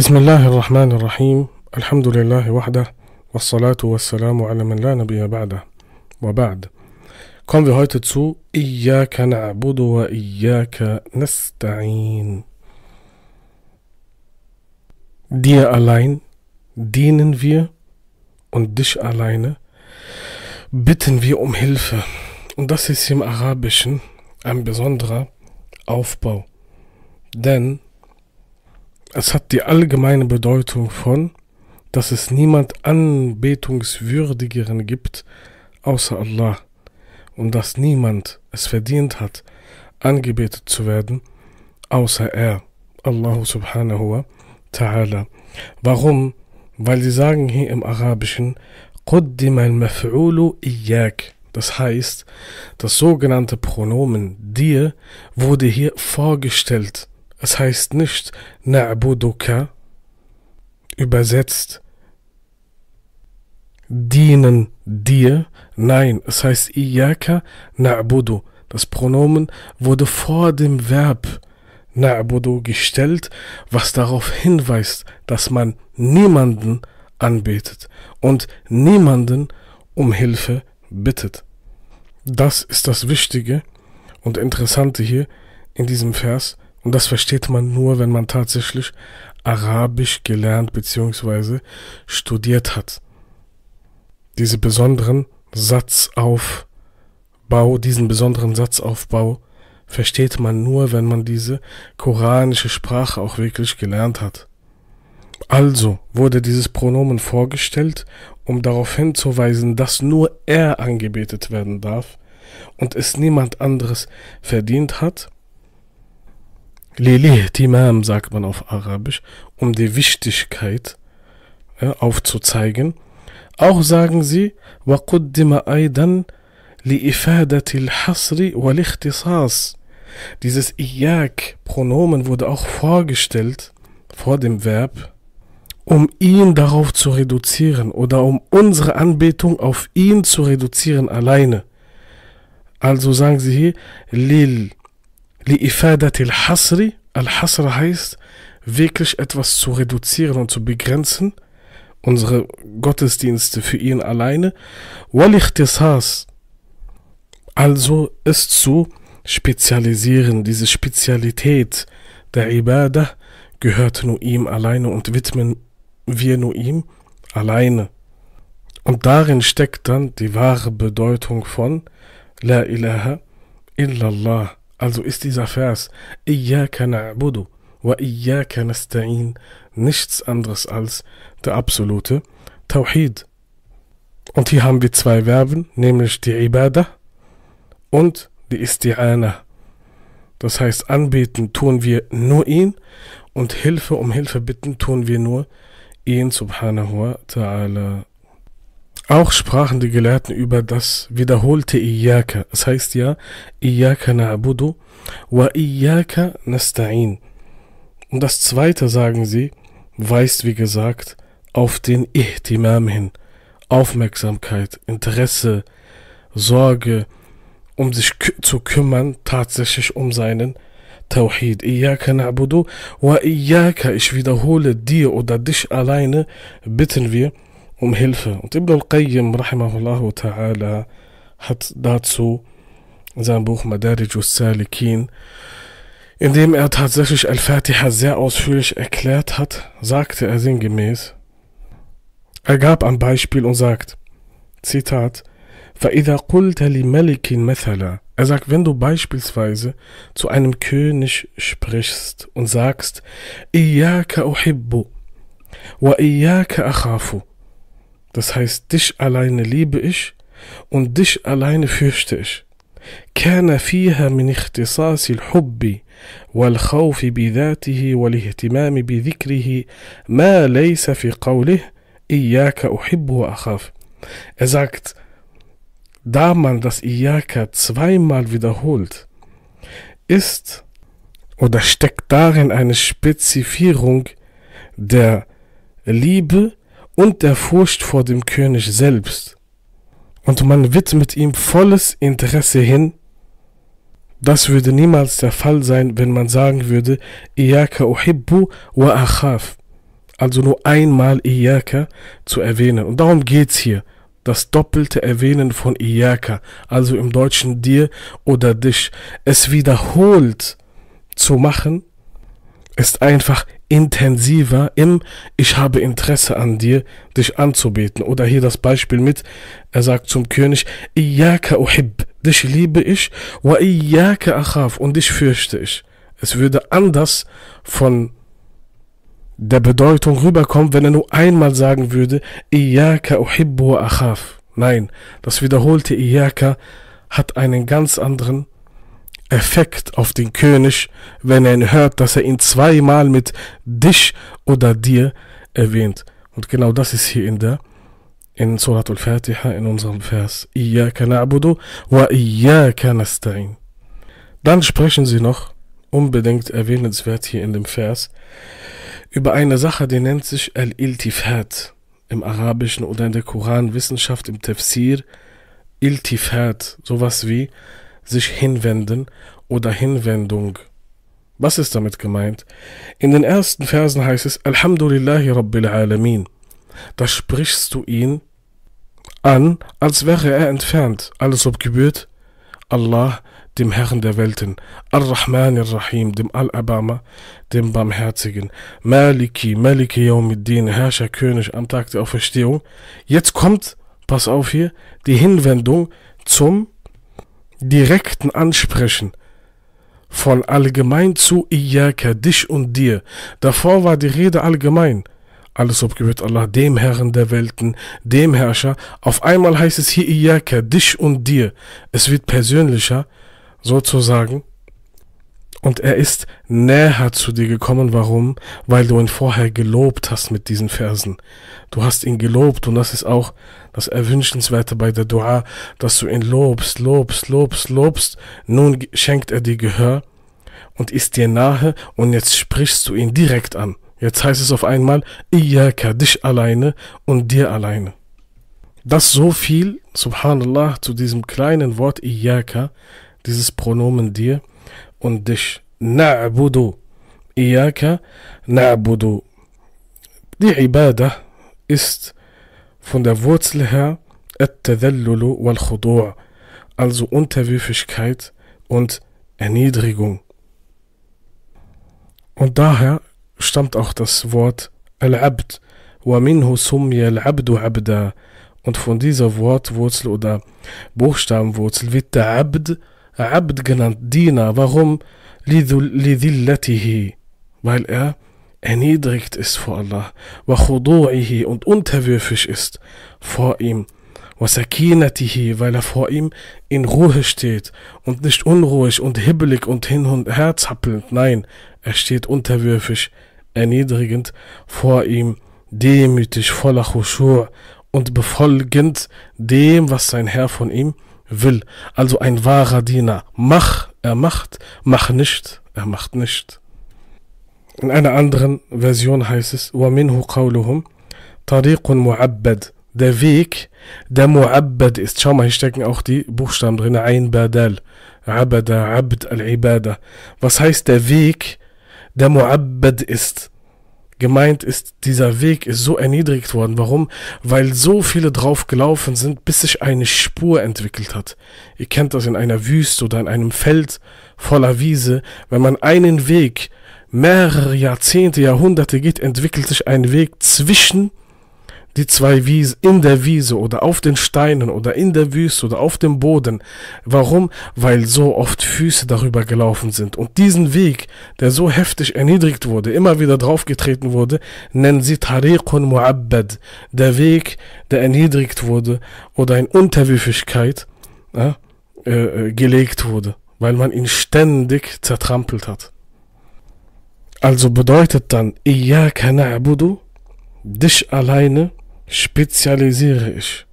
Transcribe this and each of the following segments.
بسم الله الرحمن الرحيم الحمد لله وحده والصلاة والسلام على من لا نبي بعده وبعد Kommen wir heute zu Iyaka na'budu wa Iyaka nasta'in. Dir allein dienen wir und dich alleine bitten wir um Hilfe. Und das ist im Arabischen ein besonderer Aufbau. Denn es hat die allgemeine Bedeutung von, dass es niemand Anbetungswürdigeren gibt außer Allah und dass niemand es verdient hat, angebetet zu werden, außer er, Allah subhanahu wa ta'ala. Warum? Weil sie sagen hier im Arabischen, قدم المفعول إياك. Das heißt, das sogenannte Pronomen dir wurde hier vorgestellt. Es heißt nicht Na'buduka, übersetzt dienen dir. Nein, es heißt Iyaka Na'budu. Das Pronomen wurde vor dem Verb Na'budu gestellt, was darauf hinweist, dass man niemanden anbetet und niemanden um Hilfe bittet. Das ist das Wichtige und Interessante hier in diesem Vers, und das versteht man nur, wenn man tatsächlich Arabisch gelernt bzw. studiert hat. Diese besonderen Satzaufbau, diesen besonderen Satzaufbau versteht man nur, wenn man diese koranische Sprache auch wirklich gelernt hat. Also wurde dieses Pronomen vorgestellt, um darauf hinzuweisen, dass nur er angebetet werden darf und es niemand anderes verdient hat, Lilihtimam sagt man auf Arabisch, um die Wichtigkeit ja, äh, aufzuzeigen. Auch sagen sie, وَقُدِّمَ أَيْضًا لِإِفَادَةِ الْحَصْرِ وَالِاخْتِصَاصِ Dieses Iyak-Pronomen wurde auch vorgestellt vor dem Verb, um ihn darauf zu reduzieren oder um unsere Anbetung auf ihn zu reduzieren alleine. Also sagen sie hier, Lil Li'ifadatil Hasri, Al-Hasr heißt, wirklich etwas zu reduzieren und zu begrenzen, unsere Gottesdienste für ihn alleine. Wal-Ikhtisas. also es zu spezialisieren, diese Spezialität der Ibadah gehört nur ihm alleine und widmen wir nur ihm alleine. Und darin steckt dann die wahre Bedeutung von La ilaha illallah. Also ist dieser Vers Iyaka na'budu wa Iyaka nasta'in nichts anderes als der absolute Tawhid. Und hier haben wir zwei Verben, nämlich die Ibadah und die Isti'ana. Das heißt, anbeten tun wir nur ihn und Hilfe um Hilfe bitten tun wir nur ihn subhanahu wa ta'ala. Auch sprachen die Gelehrten über das wiederholte Iyaka. Das heißt ja, Iyaka na'budu wa Iyaka nasta'in. Und das zweite, sagen sie, weist, wie gesagt, auf den Ihtimam hin. Aufmerksamkeit, Interesse, Sorge, um sich zu kümmern, tatsächlich um seinen Tawhid. Iyaka na'budu wa Iyaka, ich wiederhole dir oder dich alleine, bitten wir, um Hilfe. Und Ibn al-Qayyim, rahimahullah ta'ala, hat dazu in seinem Buch Madarij al-Salikin, in dem er tatsächlich Al-Fatiha sehr ausführlich erklärt hat, sagte er sinngemäß, er gab ein Beispiel und sagt, Zitat, فَإِذَا قُلْتَ لِمَلِكٍ مَثَلًا Er sagt, wenn du beispielsweise zu einem König sprichst und sagst, إِيَّاكَ أُحِبُّ وَإِيَّاكَ أَخَافُ das heißt, dich alleine liebe ich und dich alleine fürchte ich. كان فيها من اختصاص الحب والخوف بذاته والاهتمام بذكره ما ليس في قوله إياك أحب وأخاف. Er sagt, da man das Iyaka zweimal wiederholt, ist oder steckt darin eine Spezifierung der Liebe, und der Furcht vor dem König selbst. Und man widmet ihm volles Interesse hin. Das würde niemals der Fall sein, wenn man sagen würde, Iyaka uhibbu wa achaf. Also nur einmal Iyaka zu erwähnen. Und darum geht's hier. Das doppelte Erwähnen von Iyaka, also im Deutschen dir oder dich, es wiederholt zu machen, ist einfach intensiver im Ich habe Interesse an dir, dich anzubeten. Oder hier das Beispiel mit, er sagt zum König, Iyaka uhib, dich liebe ich, wa Iyaka achaf, und dich fürchte ich. Es würde anders von der Bedeutung rüberkommen, wenn er nur einmal sagen würde, Iyaka uhibbu achaf. Nein, das wiederholte Iyaka hat einen ganz anderen Effekt auf den König, wenn er hört, dass er ihn zweimal mit dich oder dir erwähnt. Und genau das ist hier in der in Surat al-Fatiha in unserem Vers Iyaka na'budu wa Iyaka nasta'in. Dann sprechen sie noch, unbedingt erwähnenswert hier in dem Vers, über eine Sache, die nennt sich Al-Iltifat im Arabischen oder in der Koranwissenschaft im Tafsir Iltifat, sowas wie sich hinwenden oder Hinwendung. Was ist damit gemeint? In den ersten Versen heißt es Alhamdulillahi Rabbil Alamin. Da sprichst du ihn an, als wäre er entfernt, alles ob Gebührt. Allah, dem Herrn der Welten, Ar-Rahman Ar-Rahim, dem Al-Abama, dem Barmherzigen, Maliki, Maliki Yawmiddin, Herrscher, König am Tag der Auferstehung. Jetzt kommt, pass auf hier, die Hinwendung zum direkten Ansprechen von allgemein zu Iyaka, dich und dir. Davor war die Rede allgemein. Alles ob gebührt Allah, dem Herrn der Welten, dem Herrscher. Auf einmal heißt es hier Iyaka, dich und dir. Es wird persönlicher, sozusagen. Und er ist näher zu dir gekommen. Warum? Weil du ihn vorher gelobt hast mit diesen Versen. Du hast ihn gelobt und das ist auch das Erwünschenswerte bei der Dua, dass du ihn lobst, lobst, lobst, lobst. Nun schenkt er dir Gehör und ist dir nahe und jetzt sprichst du ihn direkt an. Jetzt heißt es auf einmal, Iyaka, dich alleine und dir alleine. Das so viel, subhanallah, zu diesem kleinen Wort Iyaka, dieses Pronomen dir, und dich. Na'budu. Iyaka na'budu. Die Ibadah ist von der Wurzel her At-Tadallulu also Unterwürfigkeit und Erniedrigung. Und daher stammt auch das Wort Al-Abd, وَمِنْهُ سُمِّيَ الْعَبْدُ Und von dieser Wortwurzel oder Buchstabenwurzel wird der Abd Abd genannt, Diener. Warum? Lidillatihi. Weil er erniedrigt ist vor Allah. Wachudu'ihi und unterwürfig ist vor ihm. Wasakinatihi, weil er vor ihm in Ruhe steht und nicht unruhig und hibbelig und hin und her zappelnd. Nein, er steht unterwürfig, erniedrigend vor ihm, demütig, voller Hushur und befolgend dem, was sein Herr von ihm will. Also ein wahrer Diener. Mach, er macht, mach nicht, er macht nicht. In einer anderen Version heißt es, وَمِنْهُ قَوْلُهُمْ طَرِيقٌ مُعَبَّدٌ der Weg, der Mu'abbad ist. Schau mal, hier stecken auch die Buchstaben drin. Ein Badal, Abada, Abd, Al-Ibada. Was heißt der Weg, der Mu'abbad ist? gemeint ist, dieser Weg ist so erniedrigt worden. Warum? Weil so viele drauf gelaufen sind, bis sich eine Spur entwickelt hat. Ihr kennt das in einer Wüste oder in einem Feld voller Wiese. Wenn man einen Weg mehrere Jahrzehnte, Jahrhunderte geht, entwickelt sich ein Weg zwischen die zwei Wies in der Wiese oder auf den Steinen oder in der Wüste oder auf dem Boden. Warum? Weil so oft Füße darüber gelaufen sind. Und diesen Weg, der so heftig erniedrigt wurde, immer wieder draufgetreten wurde, nennen sie Tariqun Mu'abbad. Der Weg, der erniedrigt wurde oder in Unterwürfigkeit äh, äh, gelegt wurde, weil man ihn ständig zertrampelt hat. Also bedeutet dann, Iyaka na'budu, dich alleine spezialisiere ich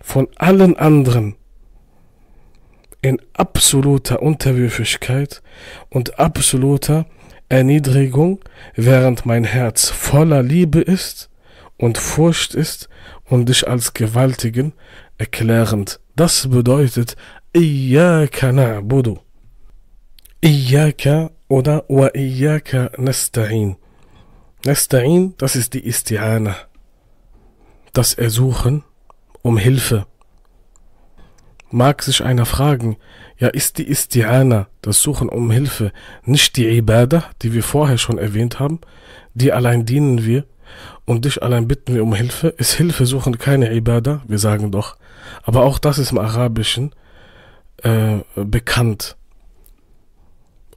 von allen anderen in absoluter Unterwürfigkeit und absoluter Erniedrigung, während mein Herz voller Liebe ist und Furcht ist und dich als Gewaltigen erklärend. Das bedeutet Iyaka na'budu. Iyaka oder wa Iyaka nasta'in. Nasta'in, das ist die Isti'ana das Ersuchen um Hilfe. Mag sich einer fragen, ja ist die Istiana, das Suchen um Hilfe, nicht die Ibadah, die wir vorher schon erwähnt haben, die allein dienen wir und dich allein bitten wir um Hilfe, ist Hilfe suchen keine Ibadah, wir sagen doch, aber auch das ist im Arabischen äh, bekannt.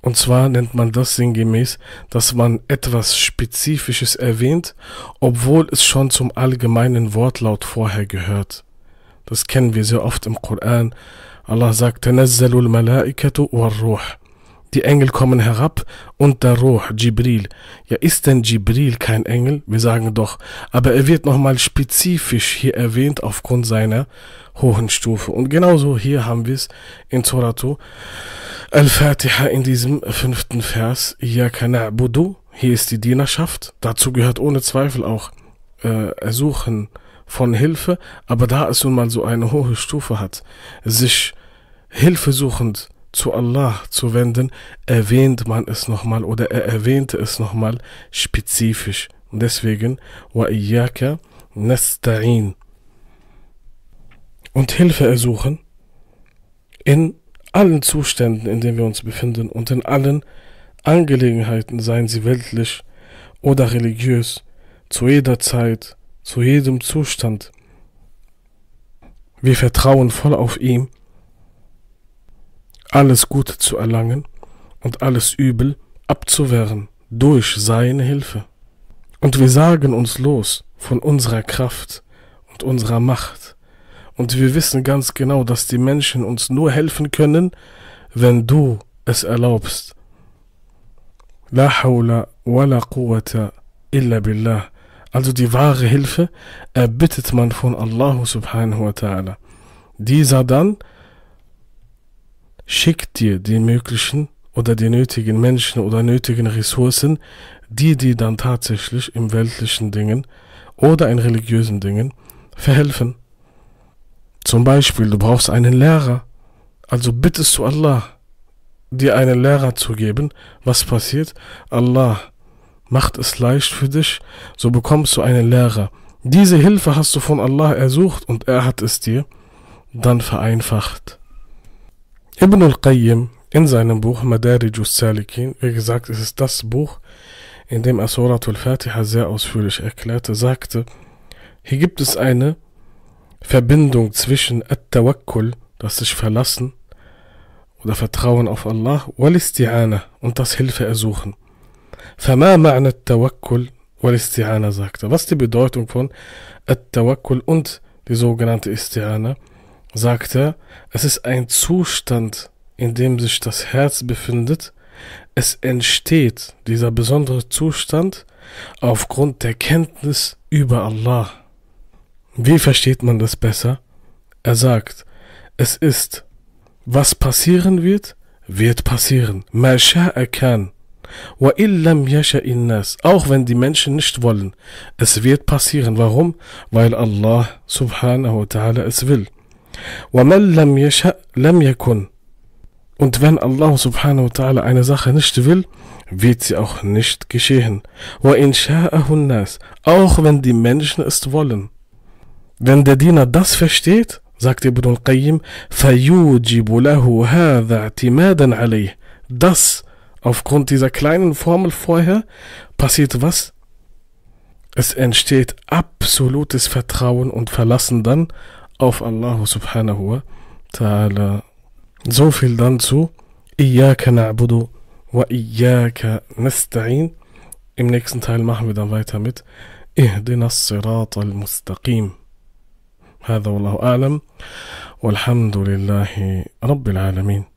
Und zwar nennt man das sinngemäß, dass man etwas Spezifisches erwähnt, obwohl es schon zum allgemeinen Wortlaut vorher gehört. Das kennen wir sehr oft im Koran. Allah sagt, تنزل الملائكة والروح. Die Engel kommen herab und der Ruh, Jibril. Ja, ist denn Jibril kein Engel? Wir sagen doch. Aber er wird nochmal spezifisch hier erwähnt aufgrund seiner hohen Stufe. Und genauso hier haben wir es in Zoratu Al-Fatiha in diesem fünften Vers. Hier ist die Dienerschaft. Dazu gehört ohne Zweifel auch äh, Ersuchen von Hilfe. Aber da es nun mal so eine hohe Stufe hat, sich hilfesuchend zu Allah zu wenden, erwähnt man es nochmal oder er erwähnte es nochmal spezifisch. Und deswegen, wa iyyaka nasta'in. Und Hilfe ersuchen in allen Zuständen, in denen wir uns befinden und in allen Angelegenheiten, seien sie weltlich oder religiös, zu jeder Zeit, zu jedem Zustand. Wir vertrauen voll auf ihn alles Gute zu erlangen und alles Übel abzuwehren durch seine Hilfe. Und wir sagen uns los von unserer Kraft und unserer Macht. Und wir wissen ganz genau, dass die Menschen uns nur helfen können, wenn du es erlaubst. La hawla wa la quwata illa billah. Also die wahre Hilfe erbittet man von Allah subhanahu wa ta'ala. Dieser dann schickt dir die möglichen oder die nötigen Menschen oder nötigen Ressourcen, die dir dann tatsächlich im weltlichen Dingen oder in religiösen Dingen verhelfen. Zum Beispiel, du brauchst einen Lehrer. Also bittest du Allah, dir einen Lehrer zu geben. Was passiert? Allah macht es leicht für dich, so bekommst du einen Lehrer. Diese Hilfe hast du von Allah ersucht und er hat es dir dann vereinfacht. Ibn al-Qayyim in seinem Buch Madarij al-Salikin, wie gesagt, es ist das Buch, in dem er Surat al-Fatiha sehr ausführlich erklärte, sagte, hier gibt es eine Verbindung zwischen At-Tawakkul, das sich verlassen oder Vertrauen auf Allah, wal und das Hilfe ersuchen. فما معنى التوكل والاستعانة sagte, was die Bedeutung von At-Tawakkul und die sogenannte Isti'ana sagt er, es ist ein Zustand, in dem sich das Herz befindet. Es entsteht dieser besondere Zustand aufgrund der Kenntnis über Allah. Wie versteht man das besser? Er sagt, es ist, was passieren wird, wird passieren. kann. Auch wenn die Menschen nicht wollen, es wird passieren. Warum? Weil Allah subhanahu wa ta'ala es will. Und wenn Allah subhanahu wa ta'ala eine Sache nicht will, wird sie auch nicht geschehen. Auch wenn die Menschen es wollen. Wenn der Diener das versteht, sagt Ibn al-Qayyim, Das, aufgrund dieser kleinen Formel vorher, passiert was? Es entsteht absolutes Vertrauen und Verlassen dann auf Allah subhanahu wa ta'ala. So viel dann zu Iyaka na'budu wa Iyaka nasta'in. Im nächsten Teil machen wir dann weiter mit Ihdina اهدنا الصراط المستقيم هذا والله أعلم والحمد لله رب العالمين